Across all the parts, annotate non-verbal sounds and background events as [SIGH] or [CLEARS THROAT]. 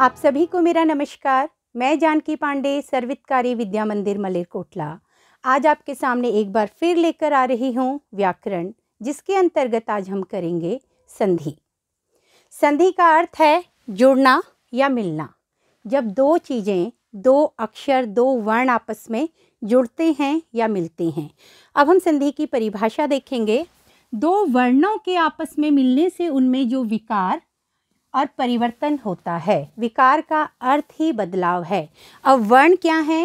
आप सभी को मेरा नमस्कार मैं जानकी पांडे सर्वितकारी विद्या मंदिर मलेरकोटला आज आपके सामने एक बार फिर लेकर आ रही हूँ व्याकरण जिसके अंतर्गत आज हम करेंगे संधि संधि का अर्थ है जुड़ना या मिलना जब दो चीज़ें दो अक्षर दो वर्ण आपस में जुड़ते हैं या मिलते हैं अब हम संधि की परिभाषा देखेंगे दो वर्णों के आपस में मिलने से उनमें जो विकार और परिवर्तन होता है विकार का अर्थ ही बदलाव है अब वर्ण क्या है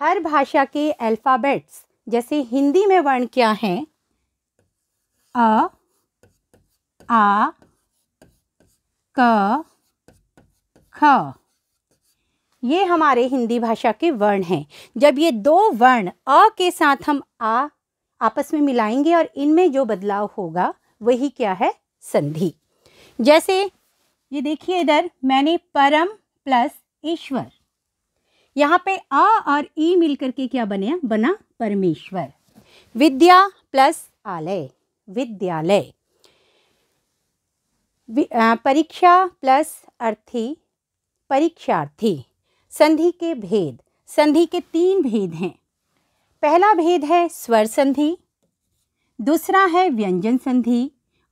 हर भाषा के अल्फ़ाबेट्स जैसे हिंदी में वर्ण क्या है अ आ क ख ये हमारे हिंदी भाषा के वर्ण हैं जब ये दो वर्ण अ के साथ हम आ आपस में मिलाएंगे और इनमें जो बदलाव होगा वही क्या है संधि जैसे ये देखिए इधर मैंने परम प्लस ईश्वर यहाँ पे आ और ई मिलकर के क्या बने बना परमेश्वर विद्या प्लस आलय विद्यालय परीक्षा प्लस अर्थी परीक्षार्थी संधि के भेद संधि के तीन भेद हैं पहला भेद है स्वर संधि दूसरा है व्यंजन संधि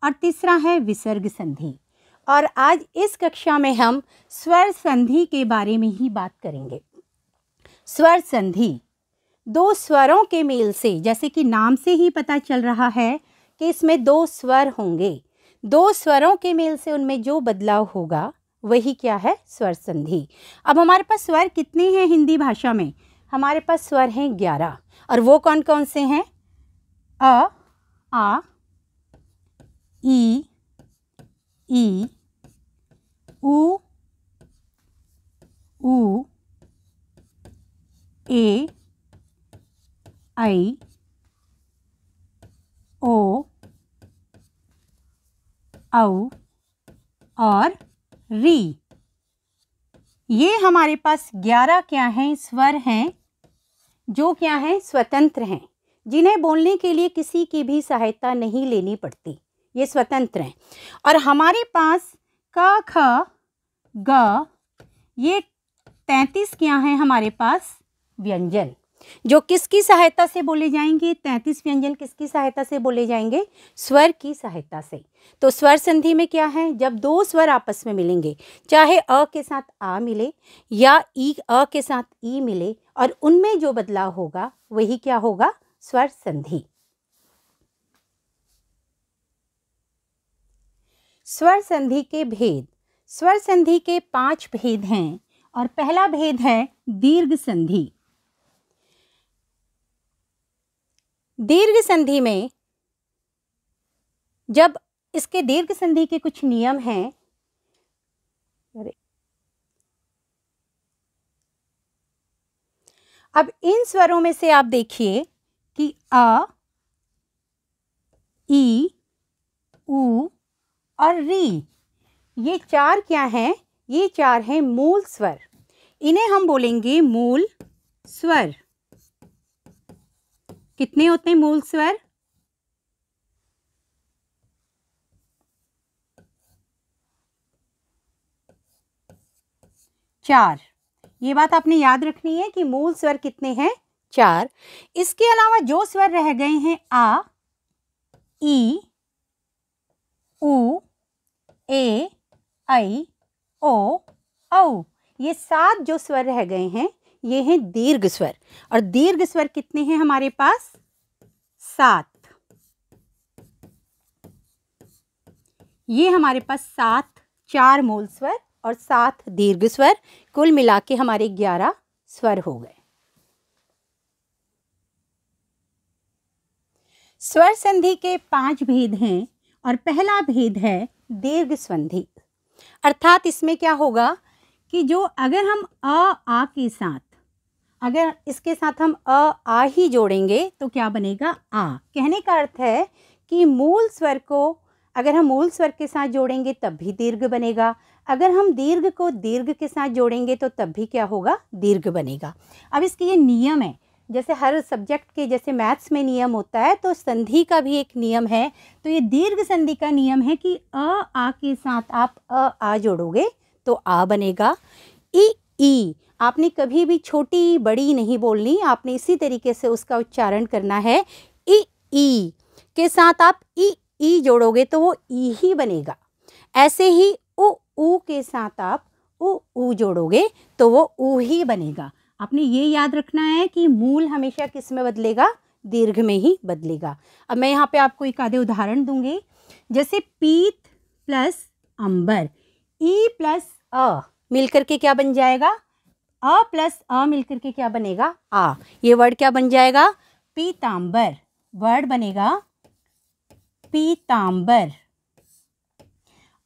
और तीसरा है विसर्ग संधि और आज इस कक्षा में हम स्वर संधि के बारे में ही बात करेंगे स्वर संधि दो स्वरों के मेल से जैसे कि नाम से ही पता चल रहा है कि इसमें दो स्वर होंगे दो स्वरों के मेल से उनमें जो बदलाव होगा वही क्या है स्वर संधि अब हमारे पास स्वर कितने हैं हिंदी भाषा में हमारे पास स्वर हैं ग्यारह और वो कौन कौन से हैं अ आ ई ई उ ऊ ए आई ओ औ और री ये हमारे पास ग्यारह क्या हैं स्वर हैं जो क्या हैं स्वतंत्र हैं जिन्हें बोलने के लिए किसी की भी सहायता नहीं लेनी पड़ती ये स्वतंत्र हैं और हमारे पास क ख ग ये तैंतीस क्या हैं हमारे पास व्यंजन जो किसकी सहायता से बोले जाएंगे तैंतीस व्यंजन किसकी सहायता से बोले जाएंगे स्वर की सहायता से तो स्वर संधि में क्या है जब दो स्वर आपस में मिलेंगे चाहे अ के साथ आ मिले या ई अ के साथ ई मिले और उनमें जो बदलाव होगा वही क्या होगा स्वर संधि स्वर संधि के भेद स्वर संधि के पांच भेद हैं और पहला भेद है दीर्घ संधि दीर्घ संधि में जब इसके दीर्घ संधि के कुछ नियम हैं अब इन स्वरों में से आप देखिए कि अ ई ऊ और री ये चार क्या हैं ये चार हैं मूल स्वर इन्हें हम बोलेंगे मूल स्वर कितने होते हैं मूल स्वर चार ये बात आपने याद रखनी है कि मूल स्वर कितने हैं चार इसके अलावा जो स्वर रह गए हैं आ ई ऊ ए आई ओ औ ये सात जो स्वर रह गए हैं ये हैं दीर्घ स्वर और दीर्घ स्वर कितने हैं हमारे पास सात ये हमारे पास सात चार मूल स्वर और सात दीर्घ स्वर कुल मिला के हमारे ग्यारह स्वर हो गए स्वर संधि के पांच भेद हैं और पहला भेद है दीर्घ संधि अर्थात इसमें क्या होगा कि जो अगर हम अ आ के साथ अगर इसके साथ हम अ आ ही जोड़ेंगे तो क्या बनेगा आ कहने का अर्थ है कि मूल स्वर को अगर हम मूल स्वर के साथ जोड़ेंगे तब भी दीर्घ बनेगा अगर हम दीर्घ को दीर्घ के साथ जोड़ेंगे तो तब भी क्या होगा दीर्घ बनेगा अब इसके ये नियम है जैसे हर सब्जेक्ट के जैसे मैथ्स में नियम होता है तो संधि का भी एक नियम है तो ये दीर्घ संधि का नियम है कि अ आ के साथ आप अ आ जोड़ोगे तो आ बनेगा ई ई आपने कभी भी छोटी बड़ी नहीं बोलनी आपने इसी तरीके से उसका उच्चारण करना है ई ई के साथ आप ई ई जोड़ोगे तो वो ई ही बनेगा ऐसे ही उ ऊ के साथ आप उ ऊ जोड़ोगे तो वो ऊ ही बनेगा आपने ये याद रखना है कि मूल हमेशा किस में बदलेगा दीर्घ में ही बदलेगा अब मैं यहाँ पे आपको एक आधे उदाहरण दूंगी जैसे पीत प्लस अंबर ई प्लस अ मिलकर के क्या बन जाएगा अ प्लस अ मिलकर के क्या बनेगा आ ये वर्ड क्या बन जाएगा पीताम्बर वर्ड बनेगा पीताम्बर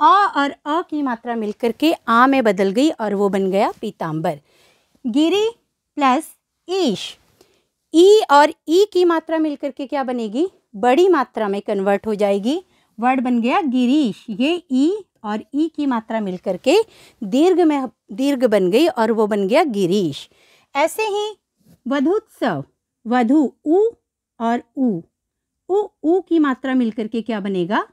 अ और अ की मात्रा मिलकर के आ में बदल गई और वो बन गया पीताम्बर गिरी प्लस ईश ई और ई की मात्रा मिलकर के क्या बनेगी बड़ी मात्रा में कन्वर्ट हो जाएगी वर्ड बन गया गिरीश ये ई और ई की मात्रा मिलकर के दीर्घ में दीर्घ बन गई और वो बन गया गिरीश ऐसे ही वधुत्सव वधु उ और उ उ उ की मात्रा मिलकर के क्या बनेगा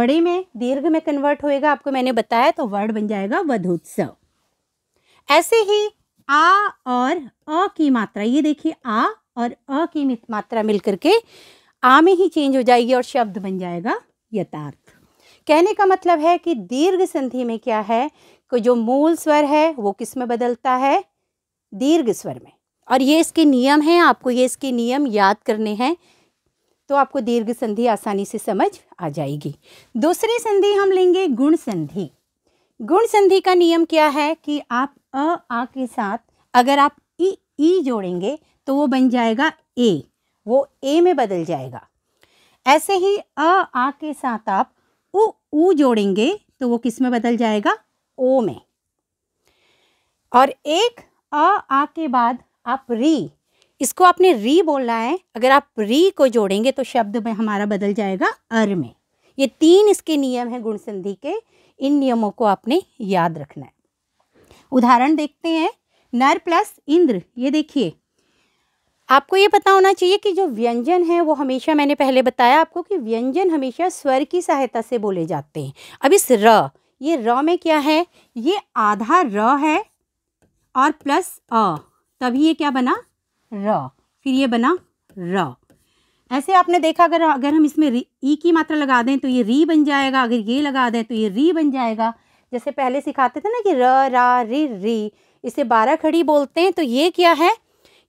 बड़े में दीर्घ में कन्वर्ट होएगा आपको मैंने बताया तो वर्ड बन जाएगा वधुत्सव ऐसे ही आ और अ की मात्रा ये देखिए आ और अ की मात्रा मिलकर के आ में ही चेंज हो जाएगी और शब्द बन जाएगा यथार्थ कहने का मतलब है कि दीर्घ संधि में क्या है कि जो मूल स्वर है वो किस में बदलता है दीर्घ स्वर में और ये इसके नियम हैं आपको ये इसके नियम याद करने हैं तो आपको दीर्घ संधि आसानी से समझ आ जाएगी दूसरी संधि हम लेंगे गुण संधि गुण संधि का नियम क्या है कि आप अ आ के साथ अगर आप ई ई जोड़ेंगे तो वो बन जाएगा ए वो ए में बदल जाएगा ऐसे ही अ आ के साथ आप उ ऊ जोड़ेंगे तो वो किस में बदल जाएगा ओ में और एक अ आ के बाद आप री इसको आपने री बोलना है अगर आप री को जोड़ेंगे तो शब्द में हमारा बदल जाएगा अर में ये तीन इसके नियम हैं गुणसंधि के इन नियमों को आपने याद रखना है उदाहरण देखते हैं नर प्लस इंद्र ये देखिए आपको ये पता होना चाहिए कि जो व्यंजन है वो हमेशा मैंने पहले बताया आपको कि व्यंजन हमेशा स्वर की सहायता से बोले जाते हैं अब इस र ये र में क्या है ये आधा र है और प्लस अ तभी ये क्या बना र फिर ये बना र ऐसे आपने देखा अगर अगर हम इसमें ई की मात्रा लगा दें तो ये री बन जाएगा अगर ये लगा दें तो ये री बन जाएगा जैसे पहले सिखाते थे ना कि र रा रि री इसे बारह खड़ी बोलते हैं तो ये क्या है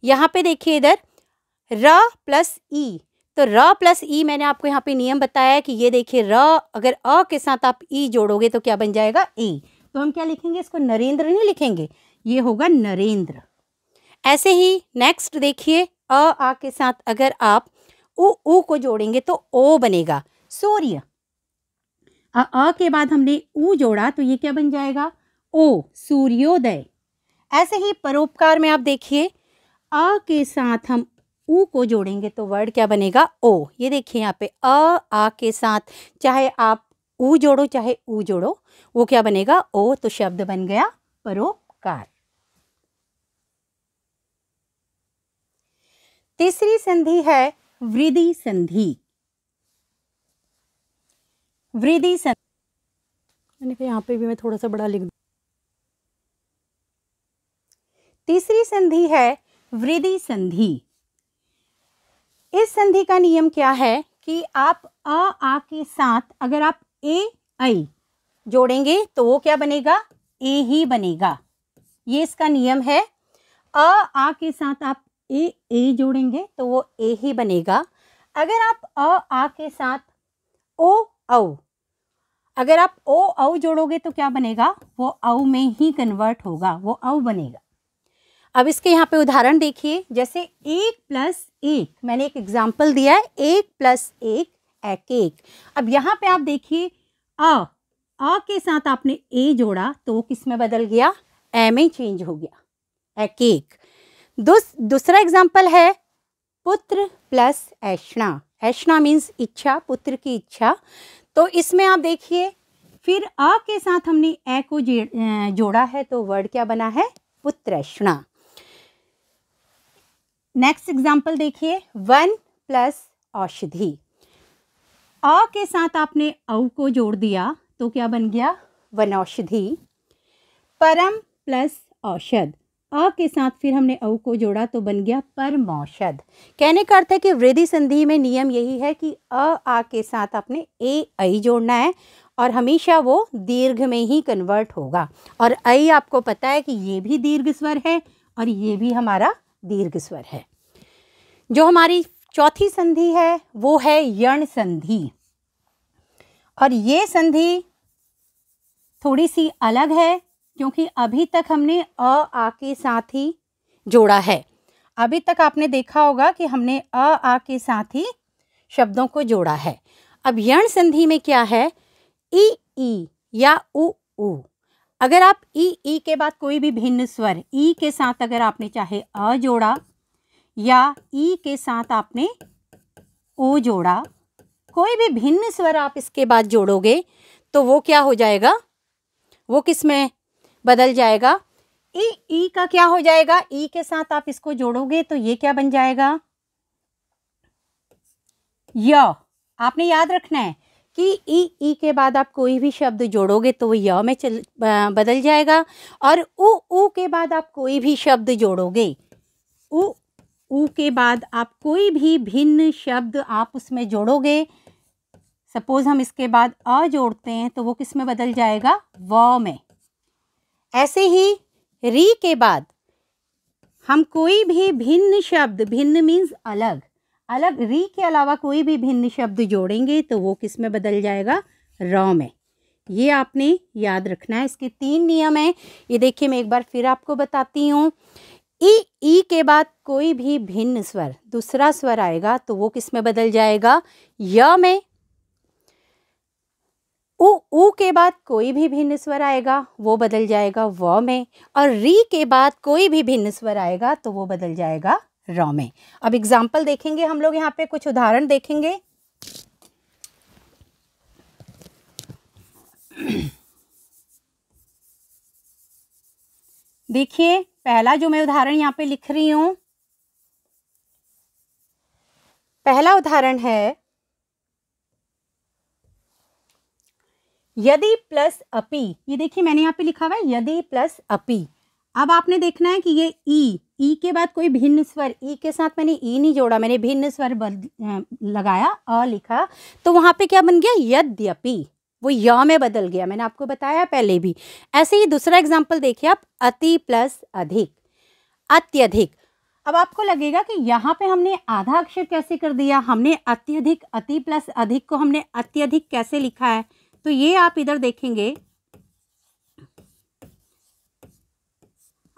यहाँ पे देखिए इधर र प्लस ई तो र प्लस ई मैंने आपको यहाँ पे नियम बताया कि ये देखिए र अगर अ के साथ आप ई जोड़ोगे तो क्या बन जाएगा ई तो हम क्या लिखेंगे इसको नरेंद्र नहीं लिखेंगे ये होगा नरेंद्र ऐसे ही नेक्स्ट देखिए अ आ के साथ अगर आप उ ऊ को जोड़ेंगे तो ओ बनेगा सूर्य अ के बाद हमने ऊ जोड़ा तो ये क्या बन जाएगा ओ सूर्योदय ऐसे ही परोपकार में आप देखिए अ के साथ हम ऊ को जोड़ेंगे तो वर्ड क्या बनेगा ओ ये देखिए यहाँ पे अ आ के साथ चाहे आप ऊ जोड़ो चाहे ऊ जोड़ो वो क्या बनेगा ओ तो शब्द बन गया परोपकार तीसरी संधि है वृद्धि संधि वृद्धि यानी कि यहाँ पे भी मैं थोड़ा सा बड़ा लिख दू तीसरी संधि है वृद्धि संधि इस संधि का नियम क्या है कि आप अ आ के साथ अगर आप ए आई जोड़ेंगे तो वो क्या बनेगा ए ही बनेगा ये इसका नियम है अ आ के साथ आप ए ए जोड़ेंगे तो वो ए ही बनेगा अगर आप अ आ के साथ ओ औ अगर आप ओ औ जोड़ोगे तो क्या बनेगा वो औ में ही कन्वर्ट होगा वो औ बनेगा अब इसके यहाँ पे उदाहरण देखिए जैसे एक प्लस एक मैंने एक एग्जाम्पल दिया है एक प्लस एक एक एक अब यहाँ पे आप देखिए अ अ के साथ आपने ए जोड़ा तो वो किस में बदल गया ए में चेंज हो गया एक एक दूस, दूसरा एग्जाम्पल है पुत्र प्लस ऐष्णा ऐष्णा मीन्स इच्छा पुत्र की इच्छा तो इसमें आप देखिए फिर अ के साथ हमने ए को जोड़ा है तो वर्ड क्या बना है पुत्रष्णा नेक्स्ट एग्जाम्पल देखिए वन प्लस औषधि अ के साथ आपने औ को जोड़ दिया तो क्या बन गया वन औषधि परम प्लस औषध अ के साथ फिर हमने औ को जोड़ा तो बन गया परमौषध कहने का अर्थ है कि वृद्धि संधि में नियम यही है कि अ आ के साथ आपने ए ऐ जोड़ना है और हमेशा वो दीर्घ में ही कन्वर्ट होगा और ऐ आपको पता है कि ये भी दीर्घ स्वर है और ये भी हमारा दीर्घ स्वर है जो हमारी चौथी संधि है वो है यण संधि और ये संधि थोड़ी सी अलग है क्योंकि अभी तक हमने अ आ के साथ ही जोड़ा है अभी तक आपने देखा होगा कि हमने अ आ के साथ ही शब्दों को जोड़ा है अब यण संधि में क्या है ई ई या उ उ अगर आप ई ई के बाद कोई भी भिन्न स्वर ई के साथ अगर आपने चाहे अ जोड़ा या ई के साथ आपने ओ जोड़ा कोई भी भिन्न स्वर आप इसके बाद जोड़ोगे तो वो क्या हो जाएगा वो किस में बदल जाएगा ई ई का क्या हो जाएगा ई के साथ आप इसको जोड़ोगे तो ये क्या बन जाएगा य आपने याद रखना है कि ई ई के बाद आप कोई भी शब्द जोड़ोगे तो वो य में चल बदल जाएगा और उ उ के बाद आप कोई भी शब्द जोड़ोगे उ ऊ के बाद आप कोई भी भिन्न शब्द आप उसमें जोड़ोगे सपोज़ हम इसके बाद अ जोड़ते हैं तो वो किस में बदल जाएगा व में ऐसे ही री के बाद हम कोई भी भिन्न शब्द भिन्न मीन्स अलग अलग री के अलावा कोई भी भिन्न शब्द जोड़ेंगे तो वो किस में बदल जाएगा रॉ में ये आपने याद रखना है इसके तीन नियम हैं ये देखिए मैं एक बार फिर आपको बताती हूँ ई ई के बाद कोई भी भिन्न स्वर दूसरा स्वर आएगा तो वो किस में बदल जाएगा य में उ उ के बाद कोई भी भिन्न स्वर आएगा वो बदल जाएगा व में और री के बाद कोई भी भिन्न स्वर आएगा तो वो बदल जाएगा र में अब एग्जाम्पल देखेंगे हम लोग यहाँ पे कुछ उदाहरण देखेंगे [CLEARS THROAT] देखिए पहला जो मैं उदाहरण यहाँ पे लिख रही हूं पहला उदाहरण है यदि प्लस अपी ये देखिए मैंने यहाँ पे लिखा हुआ है यदि प्लस अपी अब आपने देखना है कि ये ई ई के बाद कोई भिन्न स्वर ई के साथ मैंने ई नहीं जोड़ा मैंने भिन्न स्वर लगाया अ लिखा तो वहाँ पे क्या बन गया यद्यपि वो य में बदल गया मैंने आपको बताया पहले भी ऐसे ही दूसरा एग्जाम्पल देखिए आप अति प्लस अधिक अत्यधिक अब आपको लगेगा कि यहाँ पे हमने आधा अक्षर कैसे कर दिया हमने अत्यधिक अति प्लस अधिक को हमने अत्यधिक कैसे लिखा है तो ये आप इधर देखेंगे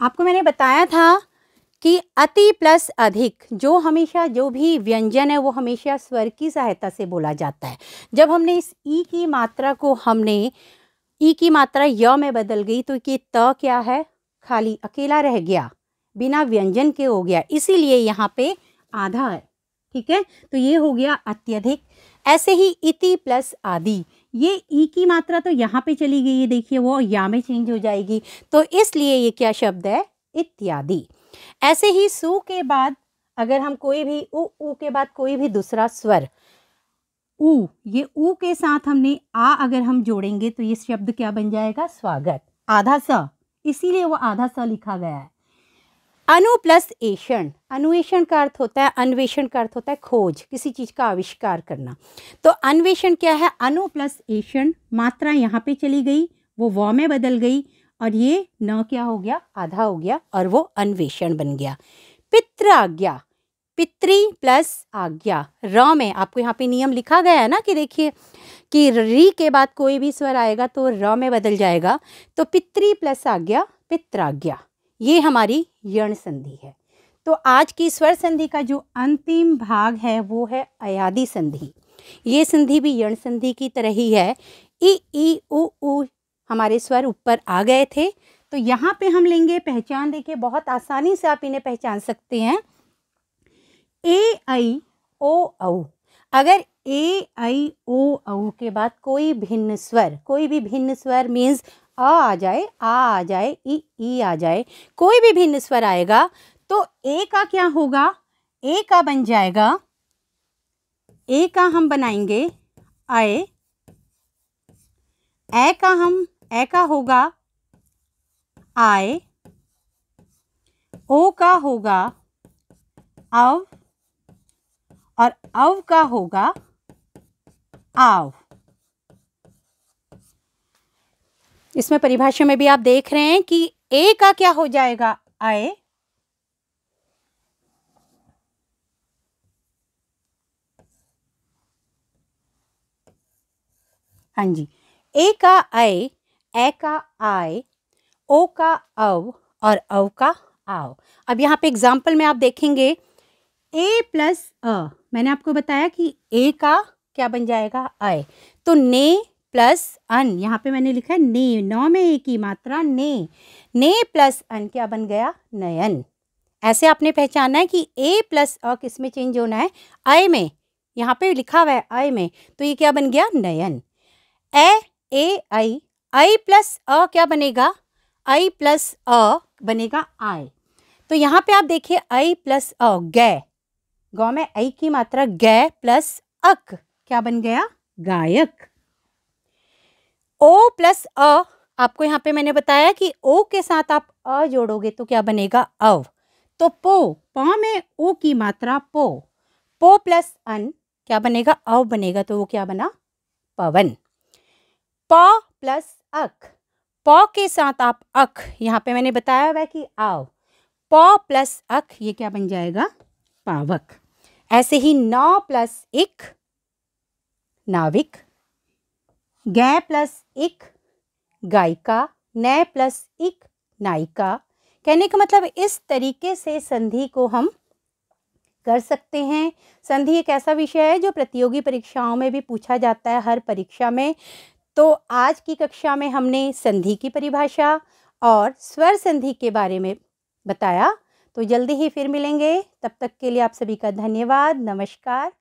आपको मैंने बताया था कि अति प्लस अधिक जो हमेशा जो भी व्यंजन है वो हमेशा स्वर की सहायता से बोला जाता है जब हमने इस ई की मात्रा को हमने ई की मात्रा य में बदल गई तो ये त क्या है खाली अकेला रह गया बिना व्यंजन के हो गया इसीलिए यहाँ पे आधा है ठीक है तो ये हो गया अत्यधिक ऐसे ही इति प्लस आदि ये ई e की मात्रा तो यहाँ पे चली गई है देखिए वो या में चेंज हो जाएगी तो इसलिए ये क्या शब्द है इत्यादि ऐसे ही सु के बाद अगर हम कोई भी उ ऊ के बाद कोई भी दूसरा स्वर उ ये उ के साथ हमने आ अगर हम जोड़ेंगे तो ये शब्द क्या बन जाएगा स्वागत आधा सा इसीलिए वो आधा सा लिखा गया है अनु प्लस एषण अनुवेषण का अर्थ होता है अन्वेषण का अर्थ होता है खोज किसी चीज़ का आविष्कार करना तो अन्वेषण क्या है अनु प्लस एषण मात्रा यहाँ पे चली गई वो व में बदल गई और ये न क्या हो गया आधा हो गया और वो अन्वेषण बन गया पित्र आज्ञा पितृ प्लस आज्ञा र में आपको यहाँ पे नियम लिखा गया है ना कि देखिए कि री के बाद कोई भी स्वर आएगा तो र में बदल जाएगा तो पितृ प्लस आज्ञा पित्राज्ञा ये हमारी यण संधि है तो आज की स्वर संधि का जो अंतिम भाग है वो है अयादि संधि ये संधि भी यण संधि की तरह ही है ई ई उ उ हमारे स्वर ऊपर आ गए थे तो यहाँ पे हम लेंगे पहचान देखिए बहुत आसानी से आप इन्हें पहचान सकते हैं ए आई ओ औ अगर ए आई ओ औ के बाद कोई भिन्न स्वर कोई भी भिन्न स्वर मीन्स अ आ जाए आ आ जाए ई ई आ जाए कोई भी भिन्न स्वर आएगा तो ए का क्या होगा ए का बन जाएगा ए का हम बनाएंगे आए ए का हम ए का होगा आए ओ का होगा अव और अव का होगा आव इसमें परिभाषा में भी आप देख रहे हैं कि ए का क्या हो जाएगा आय हाँ जी ए का आय ए का आय ओ का अव और अव का आओ अब यहाँ पे एग्जाम्पल में आप देखेंगे ए प्लस अ मैंने आपको बताया कि ए का क्या बन जाएगा आय तो ने प्लस अन यहाँ पे मैंने लिखा है ने नौ में एक की मात्रा ने ने प्लस अन क्या बन गया नयन ऐसे आपने पहचाना है कि ए प्लस अ किस में चेंज होना है अय में यहाँ पे लिखा हुआ है अय में तो ये क्या बन गया नयन ए ए आई आई प्लस अ क्या बनेगा आई प्लस अ बनेगा आय तो यहाँ पे आप देखिए आई प्लस अ गै गौ में आई की मात्रा गै प्लस अक क्या बन गया गायक ओ प्लस अ आपको यहाँ पे मैंने बताया कि ओ के साथ आप अ जोड़ोगे तो क्या बनेगा अव तो पो प में ओ की मात्रा पो पो प्लस अन क्या बनेगा अव बनेगा तो वो क्या बना पवन प प्लस अक प के साथ आप अक यहाँ पे मैंने बताया हुआ कि आव प प्लस अक ये क्या बन जाएगा पावक ऐसे ही न प्लस इक नाविक गै प्लस इक गायिका नय प्लस इक नायिका कहने का मतलब इस तरीके से संधि को हम कर सकते हैं संधि एक ऐसा विषय है जो प्रतियोगी परीक्षाओं में भी पूछा जाता है हर परीक्षा में तो आज की कक्षा में हमने संधि की परिभाषा और स्वर संधि के बारे में बताया तो जल्दी ही फिर मिलेंगे तब तक के लिए आप सभी का धन्यवाद नमस्कार